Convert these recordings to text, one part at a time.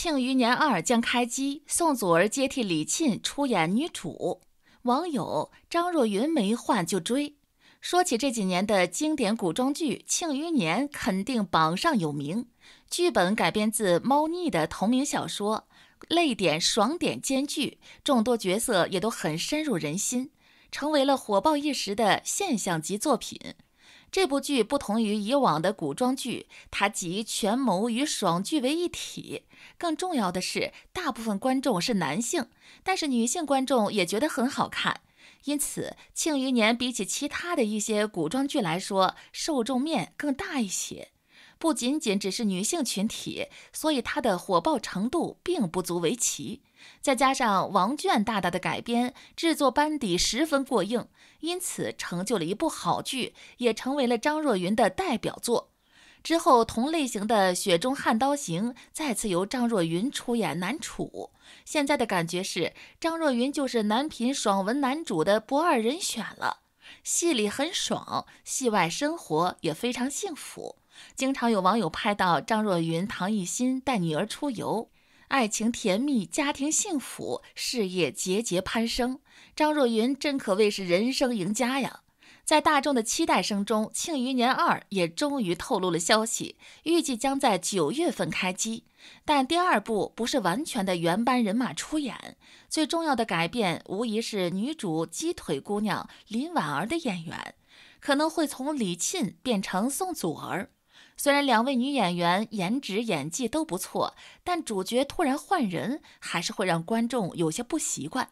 《庆余年二》将开机，宋祖儿接替李沁出演女主。网友张若昀没换就追。说起这几年的经典古装剧，《庆余年》肯定榜上有名。剧本改编自猫腻的同名小说，泪点爽点兼具，众多角色也都很深入人心，成为了火爆一时的现象级作品。这部剧不同于以往的古装剧，它集权谋与爽剧为一体。更重要的是，大部分观众是男性，但是女性观众也觉得很好看。因此，《庆余年》比起其他的一些古装剧来说，受众面更大一些，不仅仅只是女性群体，所以它的火爆程度并不足为奇。再加上王倦大大的改编，制作班底十分过硬，因此成就了一部好剧，也成为了张若昀的代表作。之后，同类型的《雪中悍刀行》再次由张若昀出演男主。现在的感觉是，张若昀就是男频爽文男主的不二人选了。戏里很爽，戏外生活也非常幸福。经常有网友拍到张若昀、唐艺昕带女儿出游。爱情甜蜜，家庭幸福，事业节节攀升，张若昀真可谓是人生赢家呀！在大众的期待声中，《庆余年二》也终于透露了消息，预计将在九月份开机。但第二部不是完全的原班人马出演，最重要的改变无疑是女主“鸡腿姑娘”林婉儿的演员可能会从李沁变成宋祖儿。虽然两位女演员颜值演技都不错，但主角突然换人还是会让观众有些不习惯。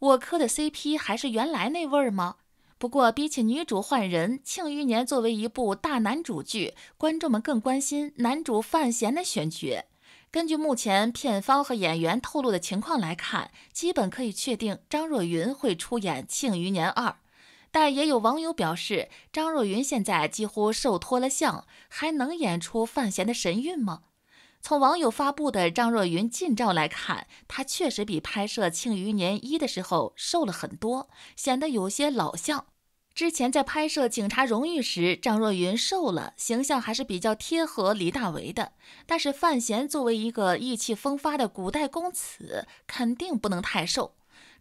我磕的 CP 还是原来那味儿吗？不过比起女主换人，《庆余年》作为一部大男主剧，观众们更关心男主范闲的选角。根据目前片方和演员透露的情况来看，基本可以确定张若昀会出演《庆余年二》。但也有网友表示，张若昀现在几乎瘦脱了相，还能演出范闲的神韵吗？从网友发布的张若昀近照来看，他确实比拍摄《庆余年一》的时候瘦了很多，显得有些老相。之前在拍摄《警察荣誉》时，张若昀瘦了，形象还是比较贴合李大为的。但是范闲作为一个意气风发的古代公子，肯定不能太瘦。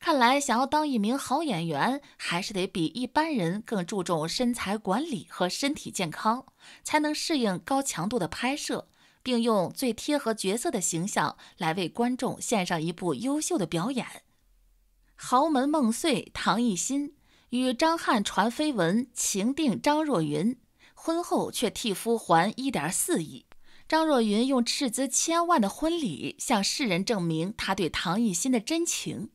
看来，想要当一名好演员，还是得比一般人更注重身材管理和身体健康，才能适应高强度的拍摄，并用最贴合角色的形象来为观众献上一部优秀的表演。豪门梦碎，唐艺昕与张翰传绯闻，情定张若昀，婚后却替夫还一点四亿。张若昀用斥资千万的婚礼向世人证明他对唐艺昕的真情。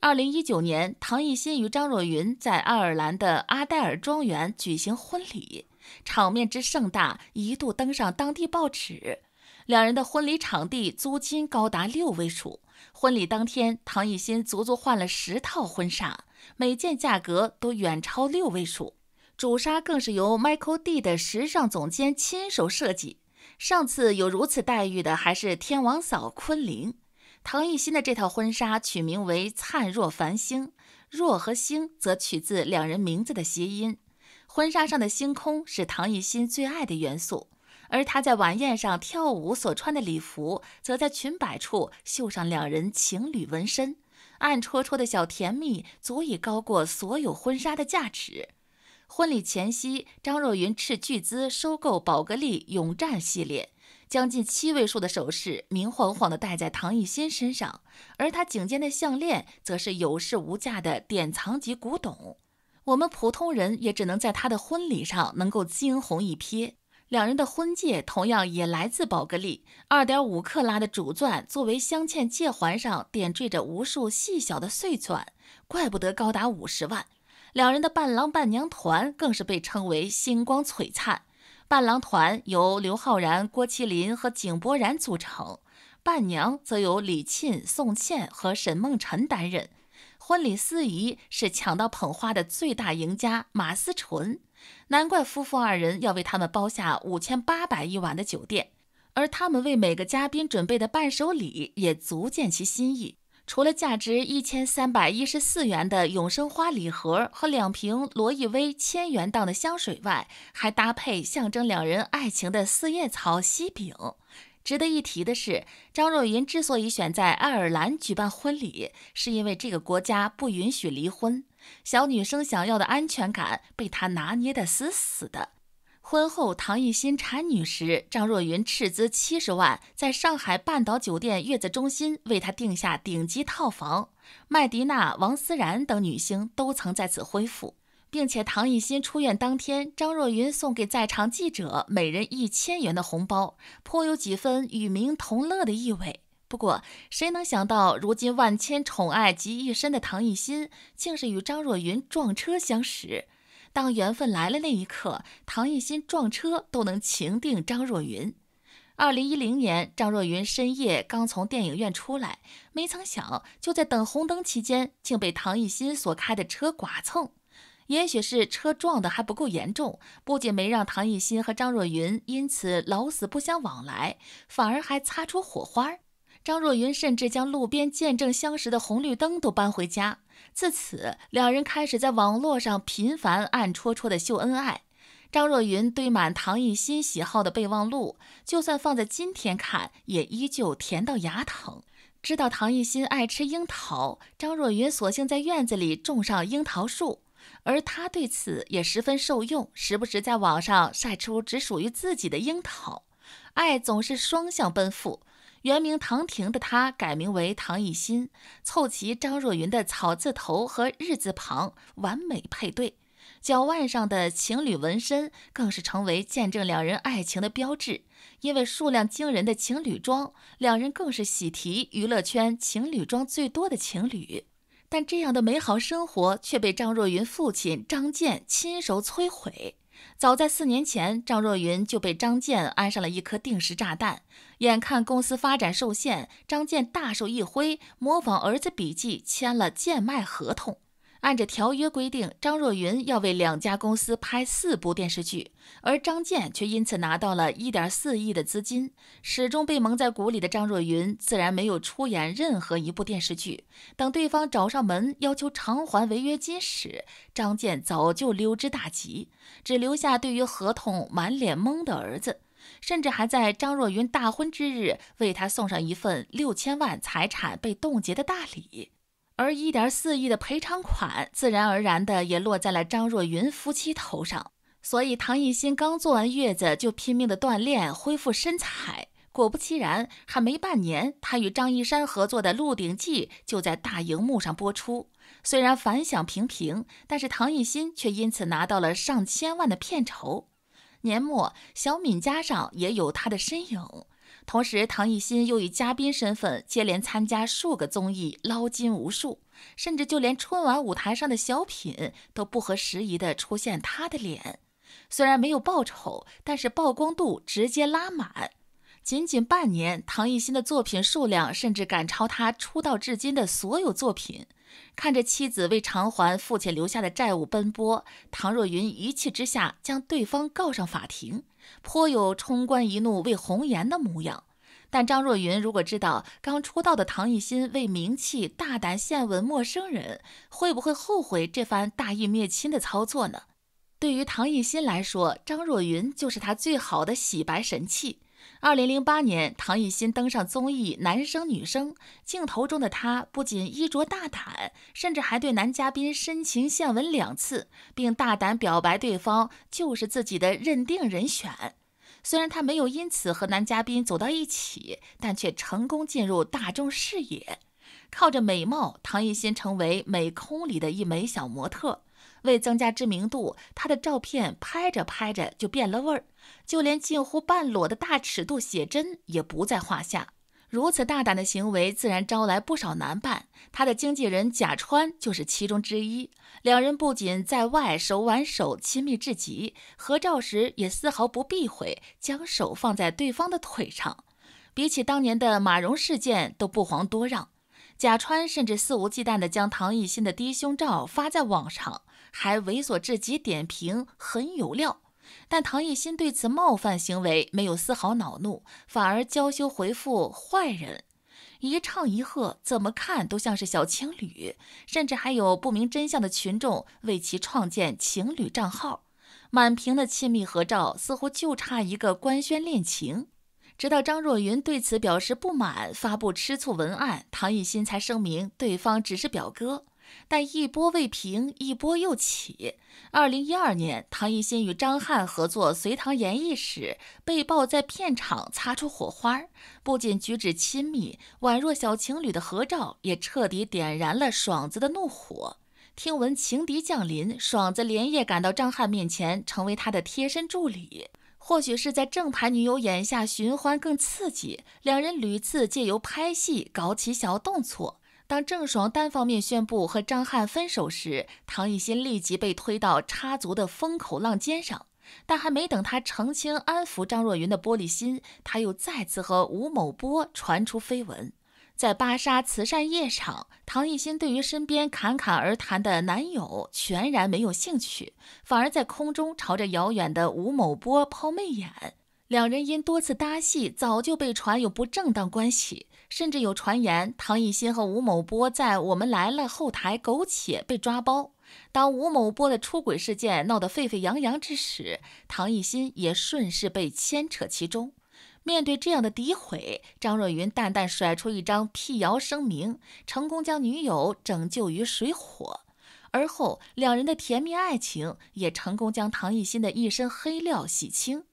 二零一九年，唐艺昕与张若昀在爱尔兰的阿黛尔庄园举行婚礼，场面之盛大一度登上当地报纸。两人的婚礼场地租金高达六位数，婚礼当天，唐艺昕足足换了十套婚纱，每件价格都远超六位数。主纱更是由 Michael D 的时尚总监亲手设计。上次有如此待遇的，还是天王嫂昆凌。唐艺昕的这套婚纱取名为“灿若繁星”，“若”和“星”则取自两人名字的谐音。婚纱上的星空是唐艺昕最爱的元素，而她在晚宴上跳舞所穿的礼服，则在裙摆处绣上两人情侣纹身，暗戳戳的小甜蜜足以高过所有婚纱的价值。婚礼前夕，张若昀斥巨资收购宝格丽永战系列。将近七位数的首饰明晃晃地戴在唐艺昕身上，而她颈间的项链则是有市无价的典藏级古董，我们普通人也只能在她的婚礼上能够惊鸿一瞥。两人的婚戒同样也来自宝格丽，二点五克拉的主钻作为镶嵌戒环上点缀着无数细小的碎钻，怪不得高达五十万。两人的伴郎伴娘团更是被称为星光璀璨。伴郎团由刘昊然、郭麒麟和井柏然组成，伴娘则由李沁、宋茜和沈梦辰担任。婚礼司仪是抢到捧花的最大赢家马思纯，难怪夫妇二人要为他们包下五千八百一晚的酒店，而他们为每个嘉宾准备的伴手礼也足见其心意。除了价值一千三百一十四元的永生花礼盒和两瓶罗意威千元档的香水外，还搭配象征两人爱情的四叶草西饼。值得一提的是，张若昀之所以选在爱尔兰举办婚礼，是因为这个国家不允许离婚。小女生想要的安全感被他拿捏得死死的。婚后，唐艺昕产女时，张若昀斥资七十万，在上海半岛酒店月子中心为她定下顶级套房。麦迪娜、王思然等女星都曾在此恢复，并且唐艺昕出院当天，张若昀送给在场记者每人一千元的红包，颇有几分与民同乐的意味。不过，谁能想到如今万千宠爱集一身的唐艺昕，竟是与张若昀撞车相识？当缘分来了那一刻，唐艺昕撞车都能情定张若昀。二零一零年，张若昀深夜刚从电影院出来，没曾想就在等红灯期间，竟被唐艺昕所开的车剐蹭。也许是车撞的还不够严重，不仅没让唐艺昕和张若昀因此老死不相往来，反而还擦出火花。张若昀甚至将路边见证相识的红绿灯都搬回家。自此，两人开始在网络上频繁暗戳戳的秀恩爱。张若昀堆满唐艺昕喜好的备忘录，就算放在今天看，也依旧甜到牙疼。知道唐艺昕爱吃樱桃，张若昀索性在院子里种上樱桃树，而他对此也十分受用，时不时在网上晒出只属于自己的樱桃。爱总是双向奔赴。原名唐婷的她改名为唐艺昕，凑齐张若昀的草字头和日字旁，完美配对。脚腕上的情侣纹身更是成为见证两人爱情的标志。因为数量惊人的情侣装，两人更是喜提娱乐圈情侣装最多的情侣。但这样的美好生活却被张若昀父亲张健亲手摧毁。早在四年前，张若昀就被张建安上了一颗定时炸弹。眼看公司发展受限，张建大手一挥，模仿儿子笔记签了贱卖合同。按照条约规定，张若昀要为两家公司拍四部电视剧，而张建却因此拿到了一点四亿的资金。始终被蒙在鼓里的张若昀自然没有出演任何一部电视剧。等对方找上门要求偿还违约金时，张建早就溜之大吉，只留下对于合同满脸懵的儿子，甚至还在张若昀大婚之日为他送上一份六千万财产被冻结的大礼。而一点四亿的赔偿款，自然而然的也落在了张若昀夫妻头上。所以唐艺昕刚坐完月子，就拼命的锻炼，恢复身材。果不其然，还没半年，她与张一山合作的《鹿鼎记》就在大荧幕上播出。虽然反响平平，但是唐艺昕却因此拿到了上千万的片酬。年末，小敏家上也有她的身影。同时，唐艺昕又以嘉宾身份接连参加数个综艺，捞金无数。甚至就连春晚舞台上的小品都不合时宜地出现她的脸。虽然没有报酬，但是曝光度直接拉满。仅仅半年，唐艺昕的作品数量甚至赶超她出道至今的所有作品。看着妻子为偿还父亲留下的债务奔波，唐若云一气之下将对方告上法庭。颇有冲冠一怒为红颜的模样，但张若昀如果知道刚出道的唐艺昕为名气大胆献吻陌生人，会不会后悔这番大义灭亲的操作呢？对于唐艺昕来说，张若昀就是他最好的洗白神器。二零零八年，唐艺昕登上综艺《男生女生》，镜头中的她不仅衣着大胆，甚至还对男嘉宾深情献吻两次，并大胆表白对方就是自己的认定人选。虽然她没有因此和男嘉宾走到一起，但却成功进入大众视野。靠着美貌，唐艺昕成为美空里的一枚小模特。为增加知名度，她的照片拍着拍着就变了味儿，就连近乎半裸的大尺度写真也不在话下。如此大胆的行为，自然招来不少男伴。她的经纪人贾川就是其中之一。两人不仅在外手挽手亲密至极，合照时也丝毫不避讳，将手放在对方的腿上，比起当年的马蓉事件都不遑多让。贾川甚至肆无忌惮地将唐艺昕的低胸照发在网上，还猥琐至极点评很有料。但唐艺昕对此冒犯行为没有丝毫恼怒，反而娇羞回复“坏人”。一唱一和，怎么看都像是小情侣。甚至还有不明真相的群众为其创建情侣账号，满屏的亲密合照，似乎就差一个官宣恋情。直到张若昀对此表示不满，发布吃醋文案，唐艺昕才声明对方只是表哥。但一波未平，一波又起。二零一二年，唐艺昕与张翰合作《隋唐演义》时，被曝在片场擦出火花，不仅举止亲密，宛若小情侣的合照，也彻底点燃了爽子的怒火。听闻情敌降临，爽子连夜赶到张翰面前，成为他的贴身助理。或许是在正牌女友眼下寻欢更刺激，两人屡次借由拍戏搞起小动作。当郑爽单方面宣布和张翰分手时，唐艺昕立即被推到插足的风口浪尖上。但还没等他澄清安抚张若昀的玻璃心，他又再次和吴某波传出绯闻。在芭莎慈善夜场，唐艺昕对于身边侃侃而谈的男友全然没有兴趣，反而在空中朝着遥远的吴某波抛媚眼。两人因多次搭戏，早就被传有不正当关系，甚至有传言唐艺昕和吴某波在《我们来了》后台苟且被抓包。当吴某波的出轨事件闹得沸沸扬扬之时，唐艺昕也顺势被牵扯其中。面对这样的诋毁，张若昀淡淡甩出一张辟谣声明，成功将女友拯救于水火。而后，两人的甜蜜爱情也成功将唐艺昕的一身黑料洗清。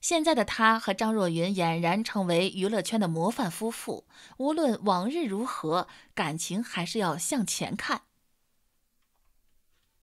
现在的他和张若昀俨然成为娱乐圈的模范夫妇。无论往日如何，感情还是要向前看。